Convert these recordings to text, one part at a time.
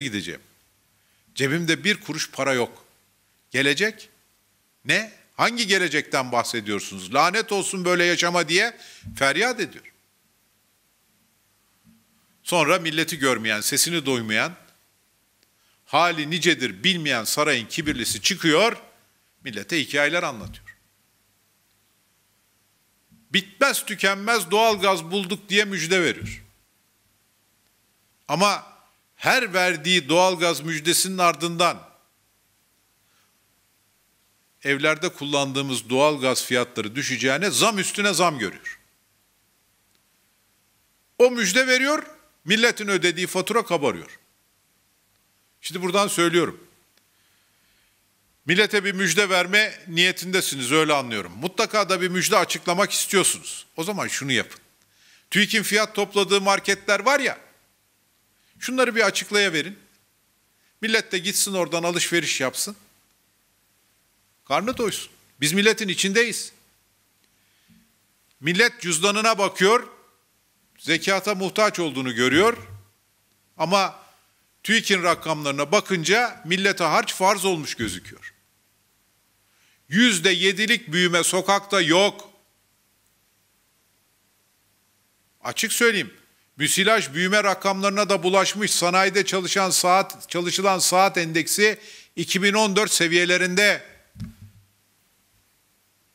gideceğim. Cebimde bir kuruş para yok. Gelecek ne? Hangi gelecekten bahsediyorsunuz? Lanet olsun böyle yaşama diye feryat ediyor. Sonra milleti görmeyen, sesini duymayan, hali nicedir bilmeyen sarayın kibirlisi çıkıyor, millete hikayeler anlatıyor. Bitmez tükenmez doğalgaz bulduk diye müjde veriyor. Ama her verdiği doğalgaz müjdesinin ardından evlerde kullandığımız doğalgaz fiyatları düşeceğine zam üstüne zam görüyor. O müjde veriyor, milletin ödediği fatura kabarıyor. Şimdi buradan söylüyorum. Millete bir müjde verme niyetindesiniz öyle anlıyorum. Mutlaka da bir müjde açıklamak istiyorsunuz. O zaman şunu yapın. TÜİK'in fiyat topladığı marketler var ya, Şunları bir açıklaya verin. Millet de gitsin oradan alışveriş yapsın. Karnı doysun. Biz milletin içindeyiz. Millet cüzdanına bakıyor, zekata muhtaç olduğunu görüyor. Ama TÜİK'in rakamlarına bakınca millete harç farz olmuş gözüküyor. Yüzde yedilik büyüme sokakta yok. Açık söyleyeyim. Büsilaj büyüme rakamlarına da bulaşmış sanayide çalışan saat çalışılan saat endeksi 2014 seviyelerinde.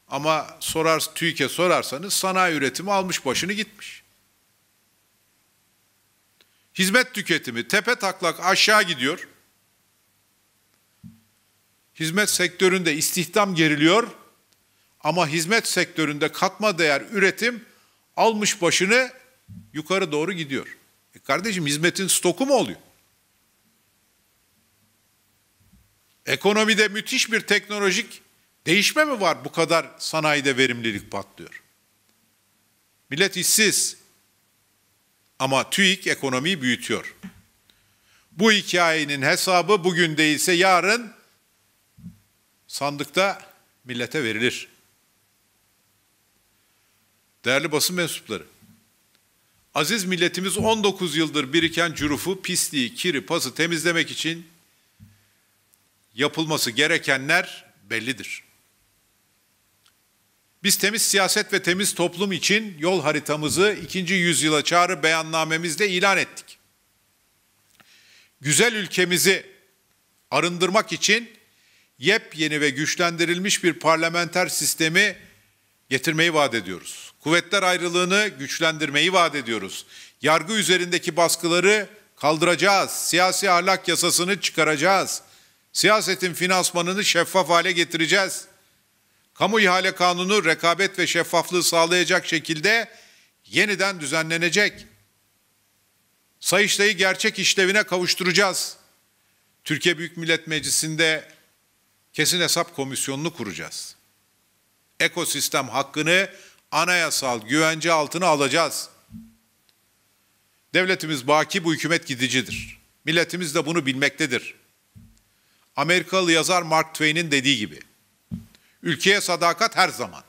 Ama sorar TÜİK'e sorarsanız sanayi üretimi almış başını gitmiş. Hizmet tüketimi tepe taklak aşağı gidiyor. Hizmet sektöründe istihdam geriliyor ama hizmet sektöründe katma değer üretim almış başını yukarı doğru gidiyor. E kardeşim hizmetin stoku mu oluyor? Ekonomide müthiş bir teknolojik değişme mi var bu kadar sanayide verimlilik patlıyor? Millet işsiz ama TÜİK ekonomiyi büyütüyor. Bu hikayenin hesabı bugün değilse yarın sandıkta millete verilir. Değerli basın mensupları, Aziz milletimiz 19 yıldır biriken cürufu, pisliği, kiri, pası temizlemek için yapılması gerekenler bellidir. Biz temiz siyaset ve temiz toplum için yol haritamızı 2. yüzyıla çağrı beyannamemizde ilan ettik. Güzel ülkemizi arındırmak için yepyeni ve güçlendirilmiş bir parlamenter sistemi getirmeyi vaat ediyoruz. Kuvvetler ayrılığını güçlendirmeyi vaat ediyoruz. Yargı üzerindeki baskıları kaldıracağız. Siyasi ahlak yasasını çıkaracağız. Siyasetin finansmanını şeffaf hale getireceğiz. Kamu ihale kanunu rekabet ve şeffaflığı sağlayacak şekilde yeniden düzenlenecek. Sayıştay'ı gerçek işlevine kavuşturacağız. Türkiye Büyük Millet Meclisi'nde kesin hesap komisyonunu kuracağız ekosistem hakkını anayasal güvence altına alacağız. Devletimiz baki bu hükümet gidicidir. Milletimiz de bunu bilmektedir. Amerikalı yazar Mark Twain'in dediği gibi. Ülkeye sadakat her zaman.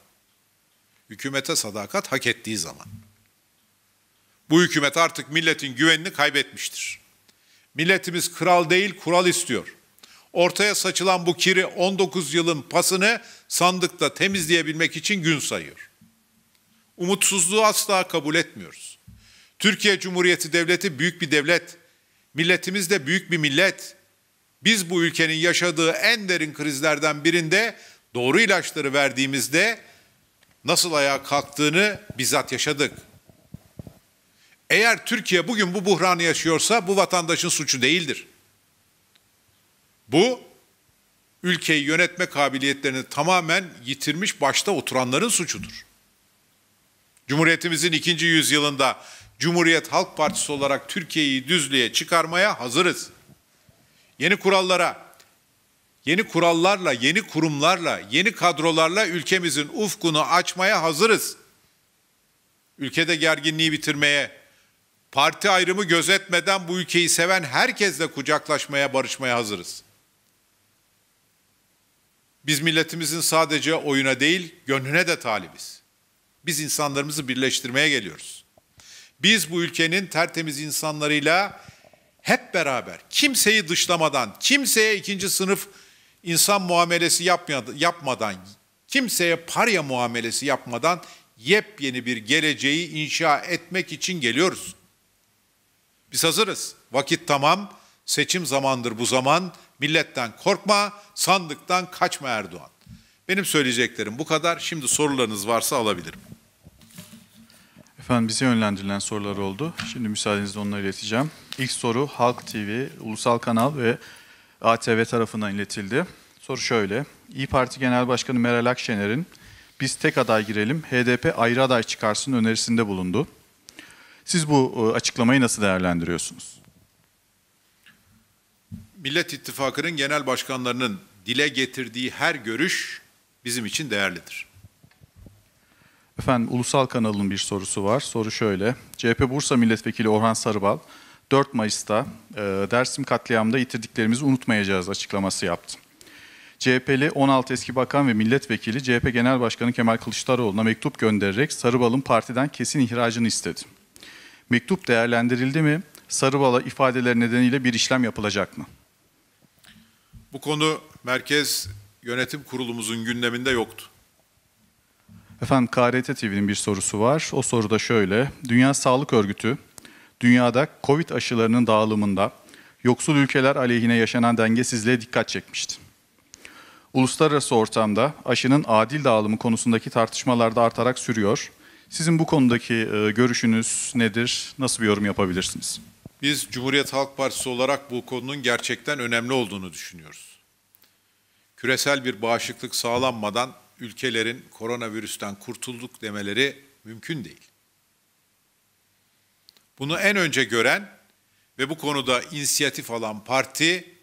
Hükümete sadakat hak ettiği zaman. Bu hükümet artık milletin güvenini kaybetmiştir. Milletimiz kral değil kural istiyor. Ortaya saçılan bu kiri 19 yılın pasını sandıkta temizleyebilmek için gün sayıyor. Umutsuzluğu asla kabul etmiyoruz. Türkiye Cumhuriyeti Devleti büyük bir devlet. Milletimiz de büyük bir millet. Biz bu ülkenin yaşadığı en derin krizlerden birinde doğru ilaçları verdiğimizde nasıl ayağa kalktığını bizzat yaşadık. Eğer Türkiye bugün bu buhranı yaşıyorsa bu vatandaşın suçu değildir. Bu ülkeyi yönetme kabiliyetlerini tamamen yitirmiş başta oturanların suçudur. Cumhuriyetimizin ikinci yüzyılında Cumhuriyet Halk Partisi olarak Türkiye'yi düzlüğe çıkarmaya hazırız. Yeni kurallara, yeni kurallarla, yeni kurumlarla, yeni kadrolarla ülkemizin ufkunu açmaya hazırız. Ülkede gerginliği bitirmeye, parti ayrımı gözetmeden bu ülkeyi seven herkesle kucaklaşmaya, barışmaya hazırız. Biz milletimizin sadece oyuna değil, gönlüne de talibiz. Biz insanlarımızı birleştirmeye geliyoruz. Biz bu ülkenin tertemiz insanlarıyla hep beraber kimseyi dışlamadan, kimseye ikinci sınıf insan muamelesi yapmadan, kimseye parya muamelesi yapmadan yepyeni bir geleceği inşa etmek için geliyoruz. Biz hazırız. Vakit tamam. Seçim zamandır bu zaman. Milletten korkma, sandıktan kaçma Erdoğan. Benim söyleyeceklerim bu kadar. Şimdi sorularınız varsa alabilirim. Efendim bize yönlendirilen sorular oldu. Şimdi müsaadenizle onları ileteceğim. İlk soru Halk TV, Ulusal Kanal ve ATV tarafından iletildi. Soru şöyle. İyi Parti Genel Başkanı Meral Akşener'in biz tek aday girelim, HDP ayrı aday çıkarsın önerisinde bulundu. Siz bu e, açıklamayı nasıl değerlendiriyorsunuz? Millet İttifakı'nın genel başkanlarının dile getirdiği her görüş bizim için değerlidir. Efendim Ulusal Kanal'ın bir sorusu var. Soru şöyle. CHP Bursa Milletvekili Orhan Sarıbal 4 Mayıs'ta e, Dersim katliamında yitirdiklerimizi unutmayacağız açıklaması yaptı. CHP'li 16 eski bakan ve milletvekili CHP Genel Başkanı Kemal Kılıçdaroğlu'na mektup göndererek Sarıbal'ın partiden kesin ihracını istedi. Mektup değerlendirildi mi? Sarıbal'a ifadeler nedeniyle bir işlem yapılacak mı? Bu konu Merkez Yönetim Kurulumuzun gündeminde yoktu. Efendim KRT TV'nin bir sorusu var. O soru da şöyle. Dünya Sağlık Örgütü dünyada Covid aşılarının dağılımında yoksul ülkeler aleyhine yaşanan dengesizliğe dikkat çekmişti. Uluslararası ortamda aşının adil dağılımı konusundaki tartışmalar da artarak sürüyor. Sizin bu konudaki e, görüşünüz nedir? Nasıl bir yorum yapabilirsiniz? Biz Cumhuriyet Halk Partisi olarak bu konunun gerçekten önemli olduğunu düşünüyoruz. Küresel bir bağışıklık sağlanmadan ülkelerin koronavirüsten kurtulduk demeleri mümkün değil. Bunu en önce gören ve bu konuda inisiyatif alan parti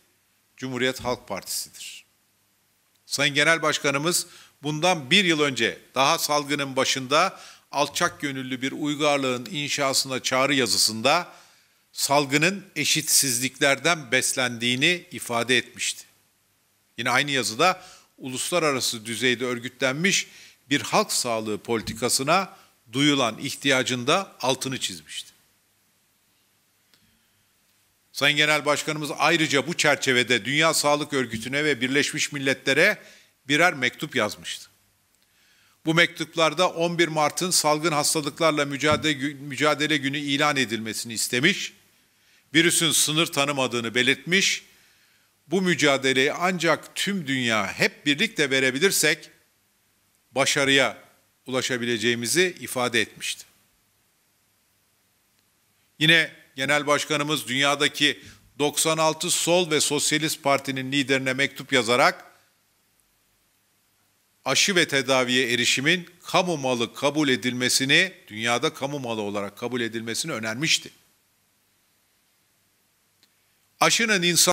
Cumhuriyet Halk Partisi'dir. Sayın Genel Başkanımız bundan bir yıl önce daha salgının başında alçak gönüllü bir uygarlığın inşasına çağrı yazısında salgının eşitsizliklerden beslendiğini ifade etmişti. Yine aynı yazıda uluslararası düzeyde örgütlenmiş bir halk sağlığı politikasına duyulan ihtiyacında altını çizmişti. Sayın Genel Başkanımız ayrıca bu çerçevede Dünya Sağlık Örgütü'ne ve Birleşmiş Milletler'e birer mektup yazmıştı. Bu mektuplarda 11 Mart'ın salgın hastalıklarla mücadele, mücadele günü ilan edilmesini istemiş virüsün sınır tanımadığını belirtmiş. Bu mücadeleyi ancak tüm dünya hep birlikte verebilirsek başarıya ulaşabileceğimizi ifade etmişti. Yine Genel Başkanımız dünyadaki 96 sol ve sosyalist partinin liderine mektup yazarak aşı ve tedaviye erişimin kamu malı kabul edilmesini, dünyada kamu malı olarak kabul edilmesini önermişti. shouldn't insan